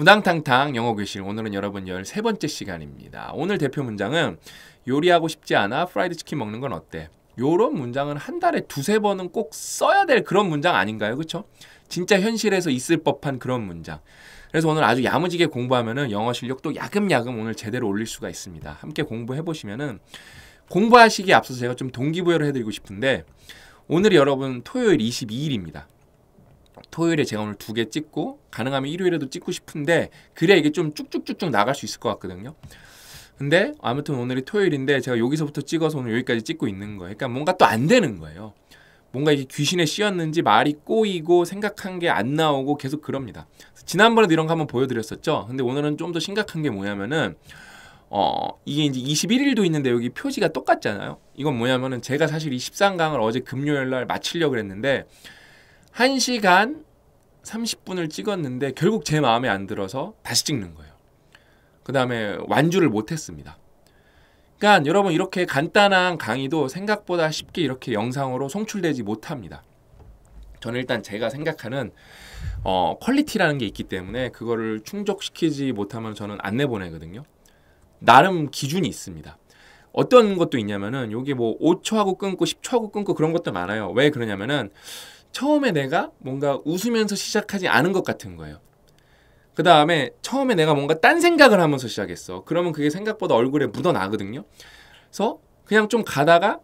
우당탕탕 영어교실 오늘은 여러분 13번째 시간입니다. 오늘 대표 문장은 요리하고 싶지 않아 프라이드 치킨 먹는 건 어때? 요런 문장은 한 달에 두세 번은 꼭 써야 될 그런 문장 아닌가요? 그쵸? 진짜 현실에서 있을 법한 그런 문장. 그래서 오늘 아주 야무지게 공부하면은 영어 실력도 야금야금 오늘 제대로 올릴 수가 있습니다. 함께 공부해 보시면은 공부하시기에 앞서서 제가 좀 동기부여를 해드리고 싶은데 오늘 여러분 토요일 22일입니다. 토요일에 제가 오늘 두 개 찍고 가능하면 일요일에도 찍고 싶은데 그래 이게 좀 쭉쭉쭉쭉 나갈 수 있을 것 같거든요. 근데 아무튼 오늘이 토요일인데 제가 여기서부터 찍어서 오늘 여기까지 찍고 있는 거예요. 그러니까 뭔가 또 안 되는 거예요. 뭔가 이게 귀신에 씌었는지 말이 꼬이고 생각한 게 안 나오고 계속 그럽니다. 지난번에도 이런 거 한번 보여드렸었죠. 근데 오늘은 좀 더 심각한 게 뭐냐면은 어 이게 이제 21일도 있는데 여기 표지가 똑같잖아요. 이건 뭐냐면은 제가 사실 이 13강을 어제 금요일 날 마치려고 그랬는데 1시간 30분을 찍었는데 결국 제 마음에 안 들어서 다시 찍는 거예요. 그 다음에 완주를 못했습니다. 그러니까 여러분 이렇게 간단한 강의도 생각보다 쉽게 이렇게 영상으로 송출되지 못합니다. 저는 일단 제가 생각하는 어, 퀄리티라는 게 있기 때문에 그거를 충족시키지 못하면 저는 안 내보내거든요. 나름 기준이 있습니다. 어떤 것도 있냐면은 여기 뭐 5초하고 끊고 10초하고 끊고 그런 것도 많아요. 왜 그러냐면은 처음에 내가 뭔가 웃으면서 시작하지 않은 것 같은 거예요. 그 다음에 처음에 내가 뭔가 딴 생각을 하면서 시작했어. 그러면 그게 생각보다 얼굴에 묻어나거든요. 그래서 그냥 좀 가다가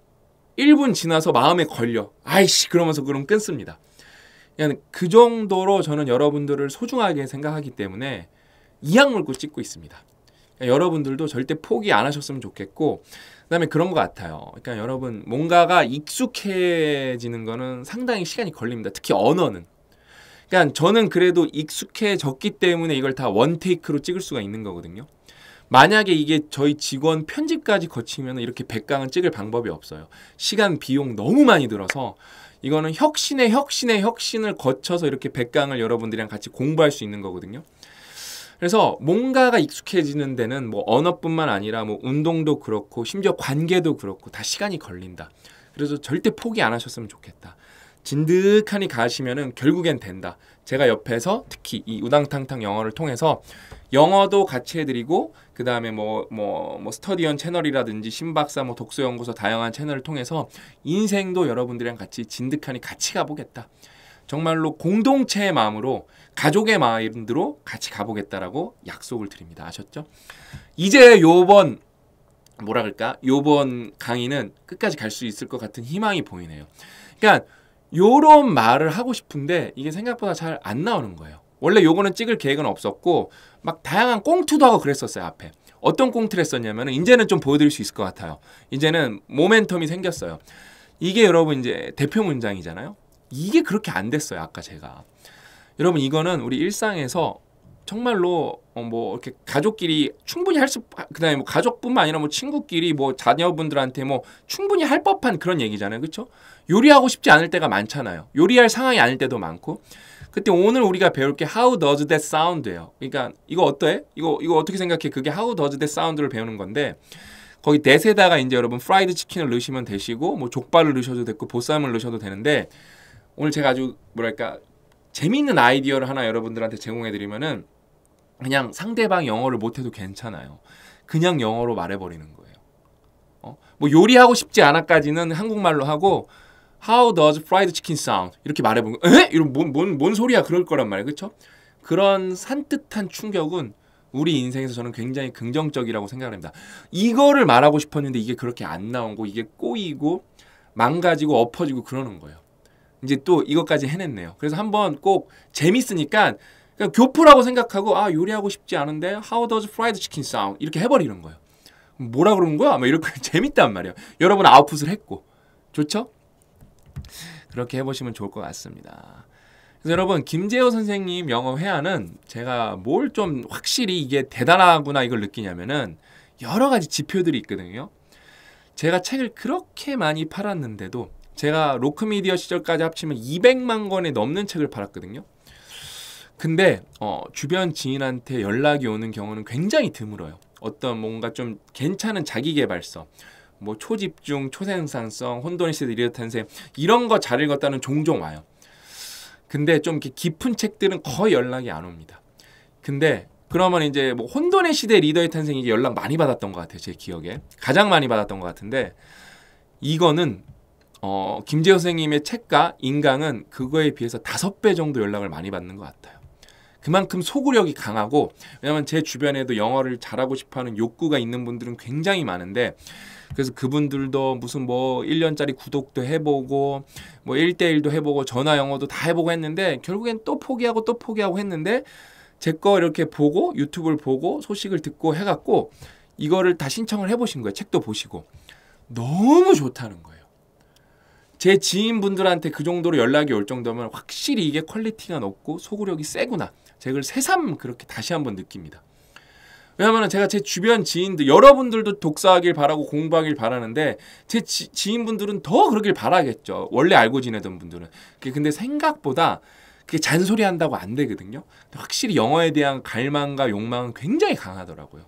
1분 지나서 마음에 걸려. 아이씨 그러면서 그럼 끊습니다. 그냥 그 정도로 저는 여러분들을 소중하게 생각하기 때문에 이악 물고 찍고 있습니다. 그러니까 여러분들도 절대 포기 안 하셨으면 좋겠고 그다음에 그런 것 같아요. 그러니까 여러분 뭔가가 익숙해지는 거는 상당히 시간이 걸립니다. 특히 언어는. 그러니까 저는 그래도 익숙해졌기 때문에 이걸 다 원테이크로 찍을 수가 있는 거거든요. 만약에 이게 저희 직원 편집까지 거치면 이렇게 100강은 찍을 방법이 없어요. 시간 비용 너무 많이 들어서 이거는 혁신의 혁신의 혁신을 거쳐서 이렇게 100강을 여러분들이랑 같이 공부할 수 있는 거거든요. 그래서 뭔가가 익숙해지는 데는 뭐 언어뿐만 아니라 뭐 운동도 그렇고 심지어 관계도 그렇고 다 시간이 걸린다. 그래서 절대 포기 안 하셨으면 좋겠다. 진득하니 가시면은 결국엔 된다. 제가 옆에서 특히 이 우당탕탕 영어를 통해서 영어도 같이 해드리고 그 다음에 뭐 뭐 뭐 스터디언 채널이라든지 신박사 뭐 독서연구소 다양한 채널을 통해서 인생도 여러분들이랑 같이 진득하니 같이 가보겠다. 정말로 공동체의 마음으로 가족의 마음으로 같이 가보겠다라고 약속을 드립니다. 아셨죠? 이제 요번 뭐라 그럴까? 요번 강의는 끝까지 갈 수 있을 것 같은 희망이 보이네요. 그러니까 요런 말을 하고 싶은데 이게 생각보다 잘 안 나오는 거예요. 원래 요거는 찍을 계획은 없었고 막 다양한 꽁트도 하고 그랬었어요, 앞에. 어떤 꽁트를 했었냐면은 이제는 좀 보여드릴 수 있을 것 같아요. 이제는 모멘텀이 생겼어요. 이게 여러분 이제 대표 문장이잖아요. 이게 그렇게 안 됐어요. 아까 제가. 여러분 이거는 우리 일상에서 정말로 어뭐 이렇게 가족끼리 충분히 할 수 그다음에 뭐 가족뿐만 아니라 뭐 친구끼리 뭐 자녀분들한테 뭐 충분히 할 법한 그런 얘기잖아요. 그렇죠? 요리하고 싶지 않을 때가 많잖아요. 요리할 상황이 아닐 때도 많고. 그때 오늘 우리가 배울 게 how does that sound예요. 그러니까 이거 어때? 이거 이거 어떻게 생각해? 그게 how does that sound를 배우는 건데 거기 넷에다가 이제 여러분 프라이드 치킨을 넣으시면 되시고 뭐 족발을 넣으셔도 되고 보쌈을 넣으셔도 되는데 오늘 제가 아주 뭐랄까 재미있는 아이디어를 하나 여러분들한테 제공해드리면은 그냥 상대방 영어를 못해도 괜찮아요. 그냥 영어로 말해버리는 거예요. 어? 뭐 요리하고 싶지 않아까지는 한국말로 하고 How does fried chicken sound? 이렇게 말해보면 에? 이런 뭔, 뭔, 뭔 소리야 그럴 거란 말이에요. 그렇죠? 그런 산뜻한 충격은 우리 인생에서 저는 굉장히 긍정적이라고 생각합니다. 이거를 말하고 싶었는데 이게 그렇게 안 나온 거 이게 꼬이고 망가지고 엎어지고 그러는 거예요. 이제 또 이것까지 해냈네요. 그래서 한번 꼭 재밌으니까 그냥 교포라고 생각하고 아 요리하고 싶지 않은데 How does fried chicken sound? 이렇게 해버리는 거예요. 뭐라 그런 거야? 막 이렇게 재밌단 말이에요. 여러분 아웃풋을 했고 좋죠? 그렇게 해보시면 좋을 것 같습니다. 그래서 여러분 김재호 선생님 영어 회화는 제가 뭘 좀 확실히 이게 대단하구나 이걸 느끼냐면은 여러 가지 지표들이 있거든요. 제가 책을 그렇게 많이 팔았는데도 제가 로크미디어 시절까지 합치면 200만 권에 넘는 책을 팔았거든요. 근데 어, 주변 지인한테 연락이 오는 경우는 굉장히 드물어요. 어떤 뭔가 좀 괜찮은 자기개발서 뭐 초집중, 초생산성, 혼돈의 시대 이렇탄생 이런 거 잘 읽었다는 종종 와요. 근데 좀 깊은 책들은 거의 연락이 안 옵니다. 근데 그러면 이제 뭐 혼돈의 시대 리더의 탄생이 연락 많이 받았던 것 같아요. 제 기억에 가장 많이 받았던 것 같은데 이거는 어, 김재호 선생님의 책과 인강은 그거에 비해서 다섯 배 정도 연락을 많이 받는 것 같아요. 그만큼 소구력이 강하고 왜냐하면 제 주변에도 영어를 잘하고 싶어하는 욕구가 있는 분들은 굉장히 많은데 그래서 그분들도 무슨 뭐 1년짜리 구독도 해보고 뭐 1대1도 해보고 전화 영어도 다 해보고 했는데 결국엔 또 포기하고 또 포기하고 했는데 제 거 이렇게 보고 유튜브를 보고 소식을 듣고 해갖고 이거를 다 신청을 해보신 거예요. 책도 보시고 너무 좋다는 거예요. 제 지인분들한테 그 정도로 연락이 올 정도면 확실히 이게 퀄리티가 높고 소구력이 세구나. 제가 그걸 새삼 그렇게 다시 한번 느낍니다. 왜냐하면 제가 제 주변 지인들 여러분들도 독서하길 바라고 공부하길 바라는데 제 지, 인분들은더 그러길 바라겠죠. 원래 알고 지내던 분들은. 근데 생각보다 그게 잔소리한다고 안 되거든요. 확실히 영어에 대한 갈망과 욕망은 굉장히 강하더라고요.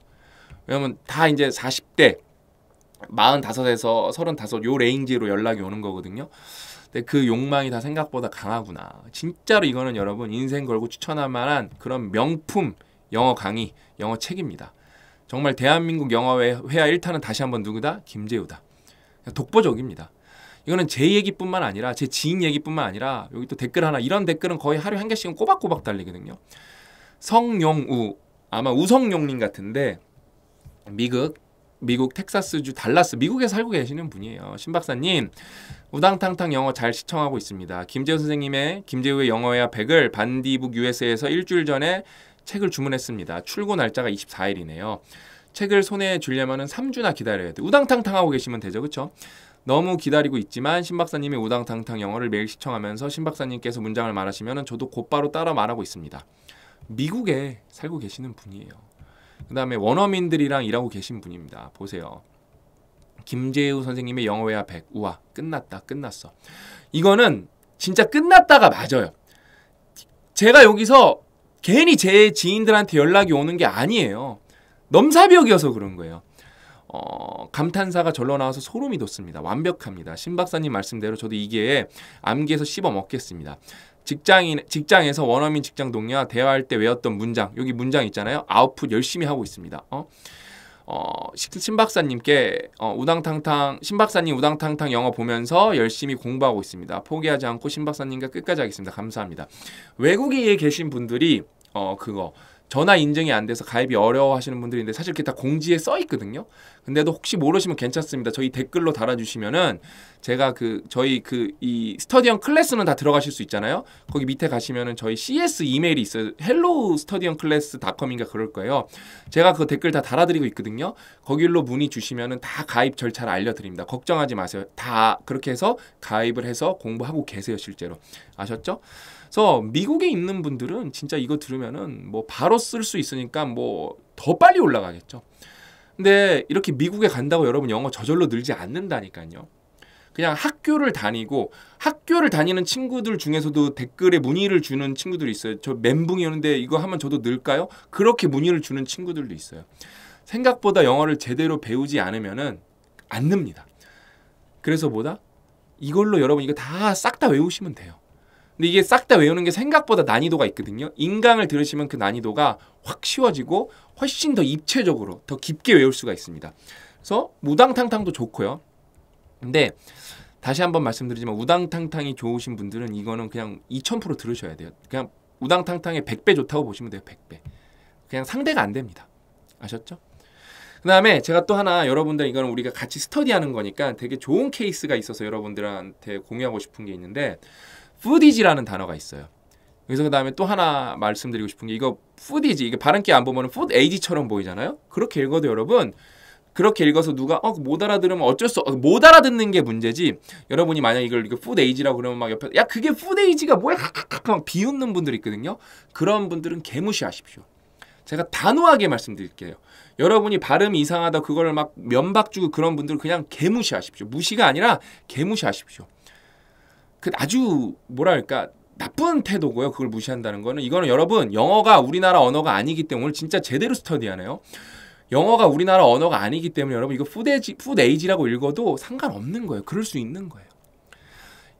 왜냐하면 다 이제 40대 45에서 35, 요 레인지로 연락이 오는 거거든요. 근데 그 욕망이 다 생각보다 강하구나. 진짜로 이거는 여러분 인생 걸고 추천할 만한 그런 명품 영어 강의, 영어 책입니다. 정말 대한민국 영어 회화 1타는 다시 한번 누구다? 김재우다. 독보적입니다. 이거는 제 얘기뿐만 아니라 제 지인 얘기뿐만 아니라 여기 또 댓글 하나 이런 댓글은 거의 하루에 한 개씩은 꼬박꼬박 달리거든요. 성용우 아마 우성용님 같은데 미국 미국 텍사스주 달라스 미국에 살고 계시는 분이에요. 신 박사님 우당탕탕 영어 잘 시청하고 있습니다. 김재우 선생님의 김재우의 영어회화 100을 반디북 US에서 일주일 전에 책을 주문했습니다. 출고 날짜가 24일이네요. 책을 손에 주려면 3주나 기다려야 돼. 우당탕탕 하고 계시면 되죠. 그렇죠? 너무 기다리고 있지만 신박사님이 우당탕탕 영어를 매일 시청하면서 신박사님께서 문장을 말하시면 저도 곧바로 따라 말하고 있습니다. 미국에 살고 계시는 분이에요. 그 다음에 원어민들이랑 일하고 계신 분입니다. 보세요. 김재우 선생님의 영어회화 100. 우와 끝났다 끝났어. 이거는 진짜 끝났다가 맞아요. 제가 여기서 괜히 제 지인들한테 연락이 오는 게 아니에요. 넘사벽이어서 그런 거예요. 어, 감탄사가 절로 나와서 소름이 돋습니다. 완벽합니다. 신 박사님 말씀대로 저도 이게 암기해서 씹어 먹겠습니다. 직장인 직장에서 원어민 직장 동료와 대화할 때 외웠던 문장 여기 문장 있잖아요 아웃풋 열심히 하고 있습니다 어? 어, 신 박사님께 어, 우당탕탕 신 박사님 우당탕탕 영어 보면서 열심히 공부하고 있습니다. 포기하지 않고 신 박사님과 끝까지 하겠습니다. 감사합니다. 외국에 계신 분들이 어 그거 전화 인증이 안 돼서 가입이 어려워하시는 분들이 있는데 사실 이렇게다 공지에 써 있거든요. 근데도 혹시 모르시면 괜찮습니다. 저희 댓글로 달아주시면은 제가 그 저희 그 이 스터디언 클래스는 다 들어가실 수 있잖아요. 거기 밑에 가시면은 저희 CS 이메일이 있어요. 헬로 l 스터디언 클래스닷컴인가 그럴 거예요. 제가 그 댓글 다 달아드리고 있거든요. 거길로 문의 주시면은 다 가입 절차를 알려드립니다. 걱정하지 마세요. 다 그렇게 해서 가입을 해서 공부하고 계세요 실제로 아셨죠? 그래서 미국에 있는 분들은 진짜 이거 들으면은 뭐 바로 쓸 수 있으니까 뭐 더 빨리 올라가겠죠. 근데 이렇게 미국에 간다고 여러분 영어 저절로 늘지 않는다니까요. 그냥 학교를 다니고 학교를 다니는 친구들 중에서도 댓글에 문의를 주는 친구들이 있어요. 저 멘붕이 었는데 이거 하면 저도 늘까요? 그렇게 문의를 주는 친구들도 있어요. 생각보다 영어를 제대로 배우지 않으면은 안 늡니다. 그래서 뭐다? 이걸로 여러분 이거 다 싹 다 외우시면 돼요. 근데 이게 싹 다 외우는 게 생각보다 난이도가 있거든요. 인강을 들으시면 그 난이도가 확 쉬워지고 훨씬 더 입체적으로 더 깊게 외울 수가 있습니다. 그래서 무당탕탕도 좋고요. 근데 다시 한번 말씀드리지만 우당탕탕이 좋으신 분들은 이거는 그냥 2000% 들으셔야 돼요. 그냥 우당탕탕의 100배 좋다고 보시면 돼요. 100배. 그냥 상대가 안 됩니다. 아셨죠? 그 다음에 제가 또 하나 여러분들 이거는 우리가 같이 스터디하는 거니까 되게 좋은 케이스가 있어서 여러분들한테 공유하고 싶은 게 있는데 푸디지라는 단어가 있어요. 그래서 그 다음에 또 하나 말씀드리고 싶은 게 이거 푸디지 이게 발음 기안 보면은 푸드 에이지처럼 보이잖아요. 그렇게 읽어도 여러분 그렇게 읽어서 누가 어 못 알아들으면 어쩔 수못 어, 알아듣는 게 문제지 여러분이 만약 이걸 이거 푸데이지라고 그러면 막 옆에 야 그게 푸데이지가 뭐야 막 비웃는 분들 있거든요 그런 분들은 개무시하십시오 제가 단호하게 말씀드릴게요 여러분이 발음이 이상하다 그걸 막 면박 주고 그런 분들은 그냥 개무시하십시오 무시가 아니라 개무시하십시오 그 아주 뭐랄까 나쁜 태도고요. 그걸 무시한다는 거는 이거는 여러분 영어가 우리나라 언어가 아니기 때문에 오늘 진짜 제대로 스터디하네요. 영어가 우리나라 언어가 아니기 때문에 여러분 이거 푸데지 푸데이지라고 읽어도 상관없는 거예요. 그럴 수 있는 거예요.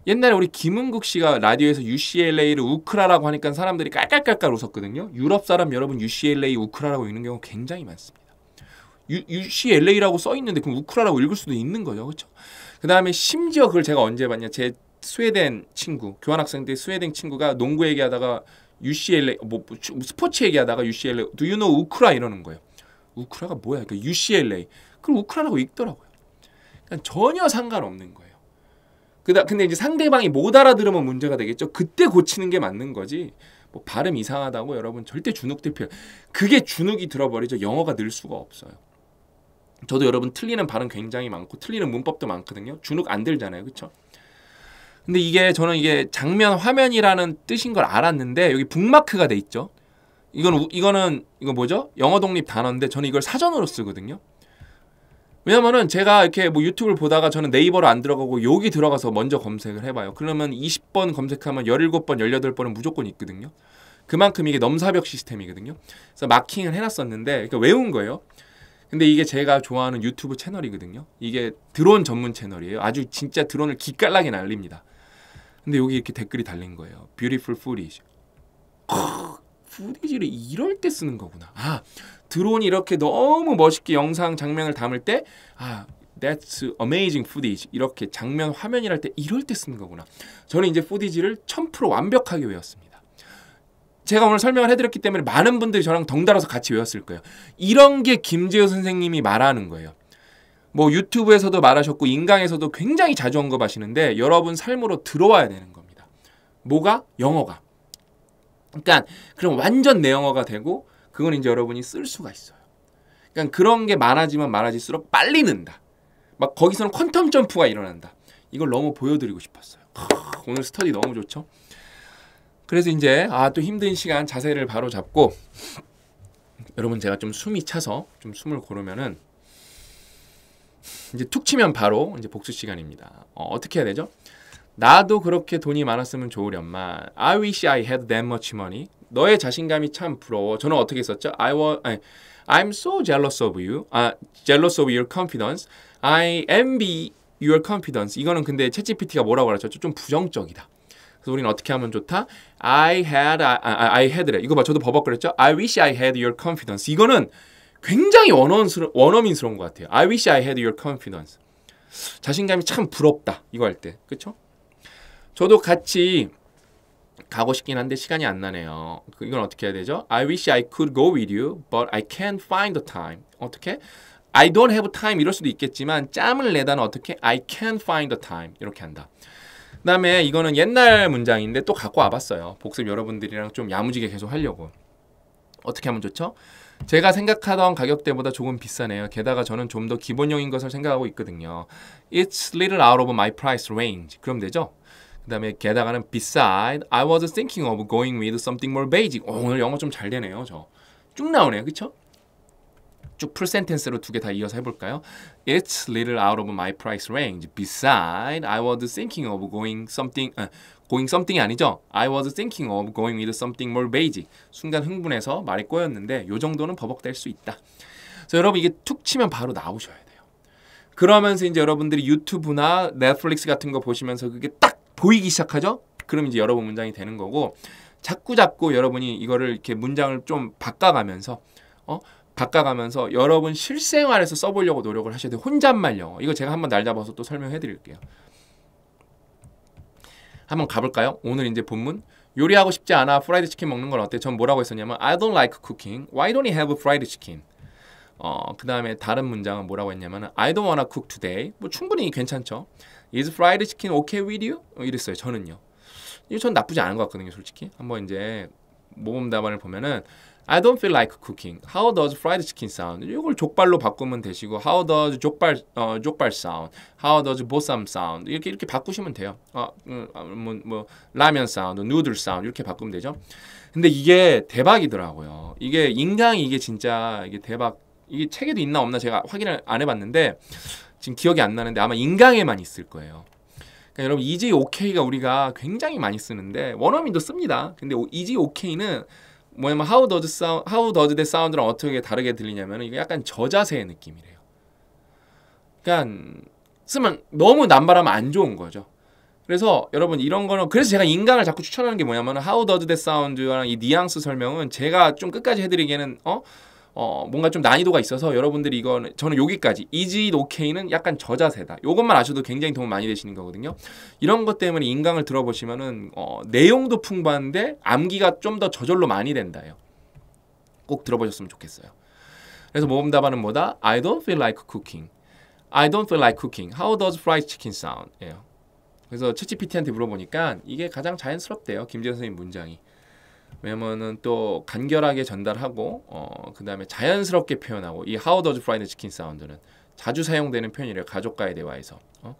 옛날에 우리 김은국 씨가 라디오에서 UCLA를 우크라라고 하니까 사람들이 깔깔깔깔 웃었거든요. 유럽 사람 여러분 UCLA 우크라라고 읽는 경우 굉장히 많습니다. UCLA라고 써 있는데 그럼 우크라라고 읽을 수도 있는 거죠. 그렇죠? 그다음에 심지어 그걸 제가 언제 봤냐? 제 스웨덴 친구 교환학생 때 스웨덴 친구가 농구 얘기하다가 UCLA 뭐, 뭐, 뭐 스포츠 얘기하다가 UCLA Do you know 우크라 이러는 거예요. 우크라가 뭐야? 그러니까 UCLA. 그럼 우크라라고 읽더라고요. 그러니까 전혀 상관없는 거예요. 그다 근데 이제 상대방이 못 알아들으면 문제가 되겠죠. 그때 고치는 게 맞는 거지. 뭐 발음 이상하다고 여러분 절대 주눅들 필 그게 주눅이 들어버리죠. 영어가 늘 수가 없어요. 저도 여러분 틀리는 발음 굉장히 많고 틀리는 문법도 많거든요. 주눅 안 들잖아요, 그렇죠? 근데 이게 저는 이게 장면 화면이라는 뜻인 걸 알았는데 여기 북마크가 돼 있죠. 이건 우, 이거는 이거 뭐죠? 영어 독립 단어인데 저는 이걸 사전으로 쓰거든요. 왜냐면은 제가 이렇게 뭐 유튜브를 보다가 저는 네이버로 안 들어가고 여기 들어가서 먼저 검색을 해봐요. 그러면 20번 검색하면 17번, 18번은 무조건 있거든요. 그만큼 이게 넘사벽 시스템이거든요. 그래서 마킹을 해놨었는데 그러니까 외운 거예요. 근데 이게 제가 좋아하는 유튜브 채널이거든요. 이게 드론 전문 채널이에요. 아주 진짜 드론을 기깔나게 날립니다. 근데 여기 이렇게 댓글이 달린 거예요. beautiful footage. 푸디지를 이럴 때 쓰는 거구나. 아, 드론이 이렇게 너무 멋있게 영상 장면을 담을 때 아, that's amazing footage. 이렇게 장면 화면이랄 때 이럴 때 쓰는 거구나. 저는 이제 푸디지를 1000% 완벽하게 외웠습니다. 제가 오늘 설명을 해드렸기 때문에 많은 분들이 저랑 덩달아서 같이 외웠을 거예요. 이런 게 김재호 선생님이 말하는 거예요. 뭐 유튜브에서도 말하셨고 인강에서도 굉장히 자주 언급하시는데 여러분 삶으로 들어와야 되는 겁니다. 뭐가? 영어가. 그러니까 그럼 완전 내 영어가 되고 그건 이제 여러분이 쓸 수가 있어요. 그러니까 그런 게 많아지면 많아질수록 빨리 는다. 막 거기서는 퀀텀 점프가 일어난다. 이걸 너무 보여드리고 싶었어요. 오늘 스터디 너무 좋죠? 그래서 이제 아 또 힘든 시간 자세를 바로 잡고 여러분 제가 좀 숨이 차서 좀 숨을 고르면은 이제 툭 치면 바로 이제 복수 시간입니다. 어, 떻게 해야 되죠? 나도 그렇게 돈이 많았으면 좋으련만. I wish I had that much money. 너의 자신감이 참 부러워. 저는 어떻게 썼죠? I was, 아니, I'm so jealous of you. 아, jealous of your confidence. I envy your confidence. 이거는 근데 챗GPT가 뭐라고 그랬죠? 좀 부정적이다. 그래서 우리는 어떻게 하면 좋다? I had, I, I, I had래. 이거 봐, 저도 버벅거렸죠? I wish I had your confidence. 이거는 굉장히 원어민스러, 원어민스러운 것 같아요. I wish I had your confidence. 자신감이 참 부럽다. 이거 할 때. 그쵸? 저도 같이 가고 싶긴 한데 시간이 안 나네요. 그, 이건 어떻게 해야 되죠? I wish I could go with you, but I can't find the time. 어떻게? I don't have time 이럴 수도 있겠지만 짬을 내다는 어떻게? I can't find the time 이렇게 한다. 그 다음에 이거는 옛날 문장인데 또 갖고 와봤어요. 복습 여러분들이랑 좀 야무지게 계속 하려고. 어떻게 하면 좋죠? 제가 생각하던 가격대보다 조금 비싸네요. 게다가 저는 좀 더 기본형인 것을 생각하고 있거든요. It's little out of my price range. 그럼 되죠? 그 다음에 게다가는 beside, I was thinking of going with something more basic. 오, 오늘 영어 좀 잘 되네요, 저. 쭉 나오네요, 그쵸? 쭉풀 센텐스로 두 개 다 이어서 해볼까요? It's little out of my price range. Beside, I was thinking of going something. 아, going something이 아니죠. I was thinking of going with something more basic. 순간 흥분해서 말이 꼬였는데 요 정도는 버벅댈 수 있다. 그래서 여러분 이게 툭 치면 바로 나오셔야 돼요. 그러면서 이제 여러분들이 유튜브나 넷플릭스 같은 거 보시면서 그게 딱 보이기 시작하죠? 그럼 이제 여러분 문장이 되는 거고 자꾸 자꾸 여러분이 이거를 이렇게 문장을 좀 바꿔가면서 어 바꿔가면서 여러분 실생활에서 써보려고 노력을 하셔야 돼요. 혼잣말 영어. 이거 제가 한번 날 잡아서 또 설명해 드릴게요. 한번 가볼까요? 오늘 이제 본문 요리하고 싶지 않아 프라이드 치킨 먹는 건 어때? 전 뭐라고 했었냐면 I don't like cooking. Why don't you have fried chicken? 어, 그 다음에 다른 문장은 뭐라고 했냐면 I don't wanna cook today. 뭐 충분히 괜찮죠. Is fried chicken okay with you? 어, 이랬어요. 저는요. 이거 전 나쁘지 않은 것 같거든요. 솔직히. 한번 이제 모범 답안을 보면은 I don't feel like cooking. How does fried chicken sound? 이걸 족발로 바꾸면 되시고 How does 족발 어, 족발 sound? How does 보쌈 sound? 이렇게 이렇게 바꾸시면 돼요. 어, 음, 아, 음, 뭐, 뭐 라면 사운드, 누들 사운드 이렇게 바꾸면 되죠. 근데 이게 대박이더라고요. 이게 인강이 이게 진짜 이게 대박. 이게 책에도 있나 없나 제가 확인을 안 해봤는데 지금 기억이 안 나는데 아마 인강에만 있을 거예요. 그러니까 여러분 이지 e 오케이가 우리가 굉장히 많이 쓰는데 원어민도 씁니다. 근데 이지 오케이는 e 뭐냐면 하우 더즈 사운 하우 더즈 대 사운드랑 어떻게 다르게 들리냐면 이게 약간 저자세의 느낌이래요. 그러니까 쓰면 너무 남발하면 안 좋은 거죠. 그래서 여러분 이런 거는 그래서 제가 인강을 자꾸 추천하는 게 뭐냐면 하우 더즈 대 사운드랑 이 뉘앙스 설명은 제가 좀 끝까지 해드리기에는 어 어, 뭔가 좀 난이도가 있어서 여러분들이 이거는 저는 여기까지 이지 노케이는 약간 저자세다. 요것만 아셔도 굉장히 도움 많이 되시는 거거든요. 이런 것 때문에 인강을 들어보시면은 어, 내용도 풍부한데 암기가 좀 더 저절로 많이 된다요. 꼭 들어보셨으면 좋겠어요. 그래서 모범답안은 뭐다? I don't feel like cooking. I don't feel like cooking. How does fried chicken sound? 예 그래서 채찌 PT한테 물어보니까 이게 가장 자연스럽대요. 김재현 선생님 문장이. 왜냐면은 또 간결하게 전달하고 어, 그다음에 자연스럽게 표현하고 이 How does fried chicken sound는 자주 사용되는 표현이래요. 가족과의 대화에서. 어?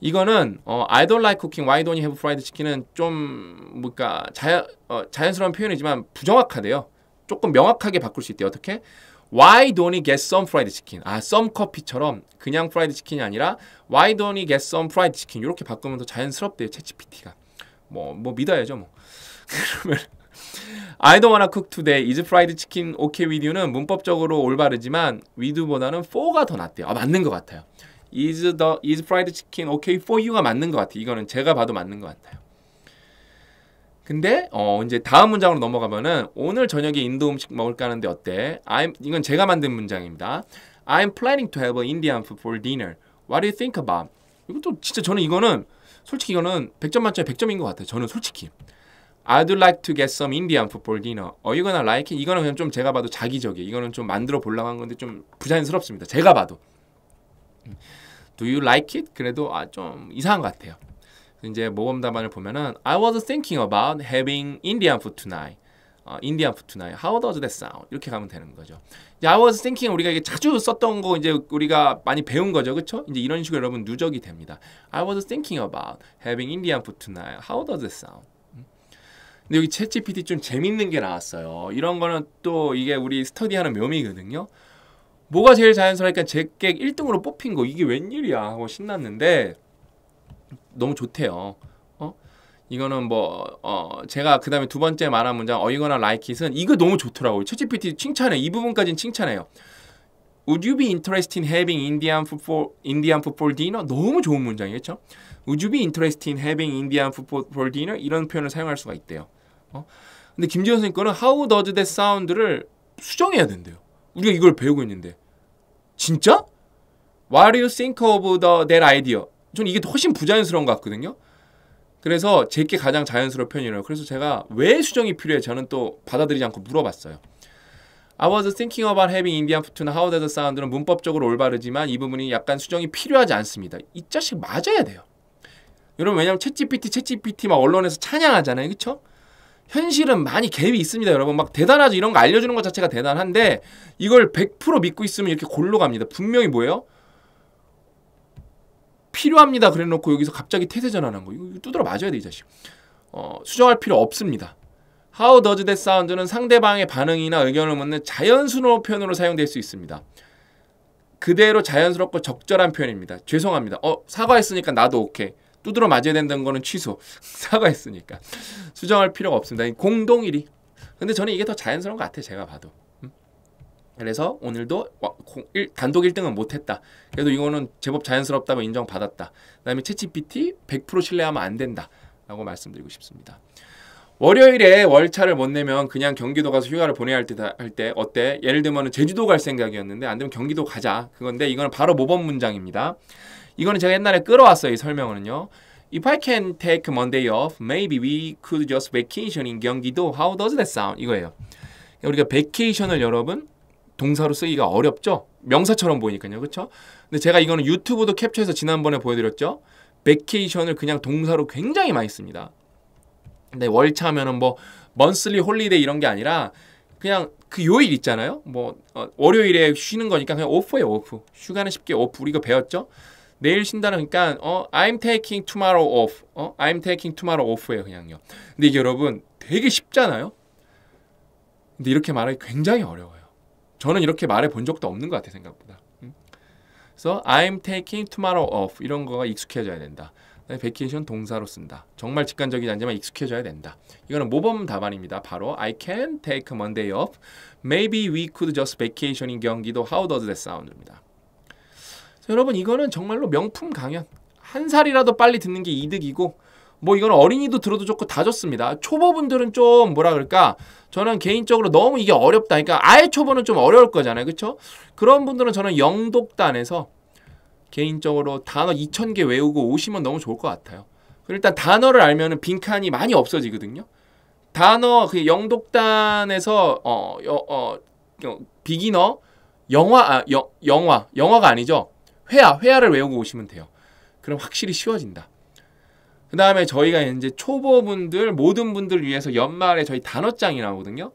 이거는 어, I don't like cooking, why don't you have fried chicken은 좀 뭔가 자연, 어, 자연스러운 표현이지만 부정확하대요. 조금 명확하게 바꿀 수 있대요. 어떻게? Why don't you get some fried chicken? 아, some coffee처럼 그냥 fried chicken이 아니라 Why don't you get some fried chicken? 이렇게 바꾸면 더 자연스럽대요. 채치피티가. 뭐, 뭐 믿어야죠. 뭐. 그러면 I don't wanna cook today. Is fried chicken okay with you는 문법적으로 올바르지만 with보다는 for가 더 낫대요. 아, 맞는 것 같아요. Is the is fried chicken okay for you가 맞는 것 같아요. 이거는 제가 봐도 맞는 것 같아요. 근데 어 이제 다음 문장으로 넘어가면은 오늘 저녁에 인도 음식 먹을까 하는데 어때? I'm 이건 제가 만든 문장입니다. I'm planning to have Indian food for dinner. What do you think about? 이것도 진짜 저는 이거는 솔직히 이거는 100점 만점에 100점인 것 같아요. 저는 솔직히. I'd like to get some Indian football dinner. 어, 이거나 like it. 이거는 그냥 좀 제가 봐도 자기적이에요. 이거는 좀 만들어 보려고 한 건데 좀 부자연스럽습니다. 제가 봐도. Do you like it? 그래도 아, 좀 이상한 것 같아요. 이제 모범 답안을 보면은 I was thinking about having Indian food tonight. 어, Indian food tonight. How does that sound? 이렇게 가면 되는 거죠. 이제 I was thinking 우리가 이게 자주 썼던 거 이제 우리가 많이 배운 거죠, 그렇죠? 이제 이런 식으로 여러분 누적이 됩니다. I was thinking about having Indian food tonight. How does that sound? 근데 여기 채찌 피 d 좀 재밌는 게 나왔어요. 이런 거는 또 이게 우리 스터디하는 묘미거든요. 뭐가 제일 자연스러우니까 제객 1등으로 뽑힌 거 이게 웬일이야 하고 신났는데 너무 좋대요. 어? 이거는 뭐 어, 제가 그 다음에 두 번째 말한 문장 어이거나 라이킷은 이거 너무 좋더라고요. 채찌피 t 칭찬해. 이 부분까지는 칭찬해요. Would you be interested in having Indian football, Indian football dinner? 너무 좋은 문장이겠죠? Would you be interested in having Indian food for dinner? 이런 표현을 사용할 수가 있대요. 어? 근데 김지호 선생님 거는 How does that sound를 수정해야 된대요. 우리가 이걸 배우고 있는데. 진짜? What do you think of the, that idea? 저는 이게 훨씬 부자연스러운 것 같거든요. 그래서 제게 가장 자연스러운 표현이에요. 그래서 제가 왜 수정이 필요해? 저는 또 받아들이지 않고 물어봤어요. I was thinking about having Indian food and how does sound는 문법적으로 올바르지만 이 부분이 약간 수정이 필요하지 않습니다. 이 자식 맞아야 돼요. 여러분 왜냐면 채 g 피티채 g 피티막 언론에서 찬양하잖아요. 그쵸 현실은 많이 갭이 있습니다, 여러분. 막 대단하죠. 이런 거 알려주는 것 자체가 대단한데 이걸 100% 믿고 있으면 이렇게 골로 갑니다. 분명히 뭐예요? 필요합니다. 그래놓고 여기서 갑자기 태세 전환한 거. 이거 두드러 맞아야 돼, 이 자식. 어, 수정할 필요 없습니다. How does that sound는 상대방의 반응이나 의견을 묻는 자연스러운 표현으로 사용될 수 있습니다. 그대로 자연스럽고 적절한 표현입니다. 죄송합니다. 어, 사과했으니까 나도 오케이. 두드러 맞아야 된다는 거는 취소. 사과했으니까. 수정할 필요가 없습니다. 공동 1위. 근데 저는 이게 더 자연스러운 것 같아요. 제가 봐도. 음? 그래서 오늘도 단독 1등은 못했다. 그래도 이거는 제법 자연스럽다고 인정받았다. 그 다음에 채치피티100% 신뢰하면 안 된다. 라고 말씀드리고 싶습니다. 월요일에 월차를 못 내면 그냥 경기도 가서 휴가를 보내야 할 때 할 때 어때? 예를 들면 제주도 갈 생각이었는데 안 되면 경기도 가자. 그건데 이건 바로 모범 문장입니다. 이거는 제가 옛날에 끌어왔어요. 이 설명은요. If I can take Monday off, maybe we could just vacation in 경기도. How does that sound? 이거예요. 우리가 vacation을 여러분 동사로 쓰기가 어렵죠. 명사처럼 보이니까요. 그렇죠? 근데 제가 이거는 유튜브도 캡처해서 지난번에 보여드렸죠. vacation을 그냥 동사로 굉장히 많이 씁니다. 근데 월차 하면은 뭐 먼슬리 홀리데이 이런 게 아니라 그냥 그 요일 있잖아요. 뭐 어, 월요일에 쉬는 거니까 그냥 오프예요, 오프. 휴가는 쉽게 오프. 우리 이거 배웠죠? 내일 쉰다는 그러니까 어 I'm taking tomorrow off. 어 I'm taking tomorrow off예요, 그냥요. 근데 이게 여러분 되게 쉽잖아요. 근데 이렇게 말하기 굉장히 어려워요. 저는 이렇게 말해 본 적도 없는 것 같아 생각보다. 음? 그래서 I'm taking tomorrow off 이런 거가 익숙해져야 된다. 베케이션 동사로 쓴다. 정말 직관적이지 않지만 익숙해져야 된다. 이거는 모범 답안입니다. 바로 I can take Monday off. Maybe we could just vacation in 경기도. How does that sound입니다. 여러분 이거는 정말로 명품 강연 한 살이라도 빨리 듣는 게 이득이고 뭐 이건 어린이도 들어도 좋고 다 좋습니다. 초보분들은 좀 뭐라 그럴까? 저는 개인적으로 너무 이게 어렵다. 그러니까 아예 초보는 좀 어려울 거잖아요. 그쵸 그런 분들은 저는 영독단에서 개인적으로 단어 2000개 외우고 오시면 너무 좋을 것 같아요. 일단 단어를 알면 빈칸이 많이 없어지거든요. 단어 그 영독단에서 어어 어, 어, 비기너 영화 아 여, 영화 영화가 아니죠. 회화, 회화를 외우고 오시면 돼요. 그럼 확실히 쉬워진다. 그 다음에 저희가 이제 초보분들, 모든 분들 을 위해서 연말에 저희 단어장이 나오거든요.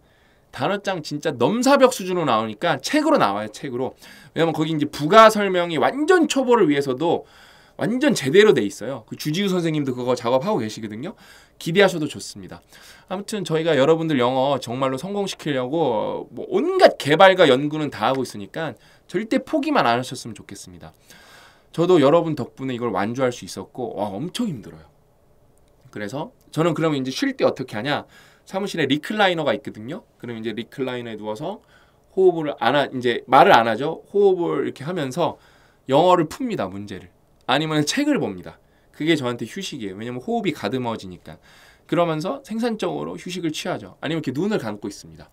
단어장 진짜 넘사벽 수준으로 나오니까 책으로 나와요, 책으로. 왜냐면 거기 이제 부가 설명이 완전 초보를 위해서도 완전 제대로 돼 있어요. 그 주지우 선생님도 그거 작업하고 계시거든요. 기대하셔도 좋습니다. 아무튼 저희가 여러분들 영어 정말로 성공시키려고 뭐 온갖 개발과 연구는 다 하고 있으니까 절대 포기만 안 하셨으면 좋겠습니다. 저도 여러분 덕분에 이걸 완주할 수 있었고 와 엄청 힘들어요. 그래서 저는 그러면 이제 쉴 때 어떻게 하냐? 사무실에 리클라이너가 있거든요. 그럼 이제 리클라이너에 누워서 호흡을 안 하, 이제 말을 안 하죠. 호흡을 이렇게 하면서 영어를 풉니다 문제를. 아니면 책을 봅니다. 그게 저한테 휴식이에요. 왜냐면 호흡이 가듬어지니까. 그러면서 생산적으로 휴식을 취하죠. 아니면 이렇게 눈을 감고 있습니다.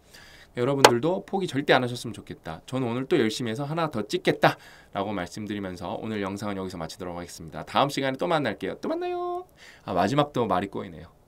여러분들도 포기 절대 안 하셨으면 좋겠다. 저는 오늘 또 열심히 해서 하나 더 찍겠다. 라고 말씀드리면서 오늘 영상은 여기서 마치도록 하겠습니다. 다음 시간에 또 만날게요. 또 만나요. 아, 마지막도 말이 꼬이네요.